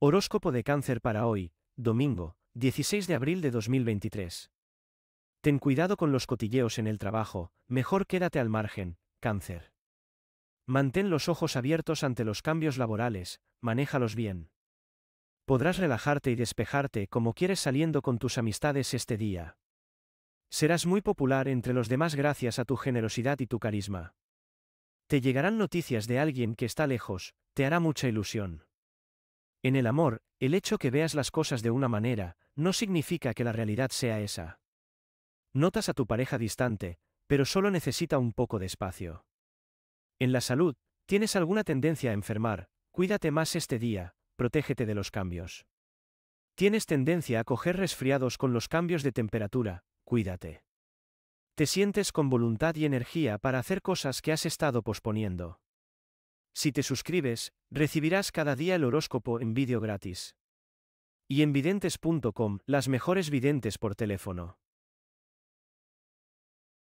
Horóscopo de cáncer para hoy, domingo, 16 de abril de 2023. Ten cuidado con los cotilleos en el trabajo, mejor quédate al margen, cáncer. Mantén los ojos abiertos ante los cambios laborales, manéjalos bien. Podrás relajarte y despejarte como quieres saliendo con tus amistades este día. Serás muy popular entre los demás gracias a tu generosidad y tu carisma. Te llegarán noticias de alguien que está lejos, te hará mucha ilusión. En el amor, el hecho que veas las cosas de una manera, no significa que la realidad sea esa. Notas a tu pareja distante, pero solo necesita un poco de espacio. En la salud, tienes alguna tendencia a enfermar, cuídate más este día, protégete de los cambios. Tienes tendencia a coger resfriados con los cambios de temperatura, cuídate. Te sientes con voluntad y energía para hacer cosas que has estado posponiendo. Si te suscribes, recibirás cada día el horóscopo en vídeo gratis. Y en videntes.com, las mejores videntes por teléfono.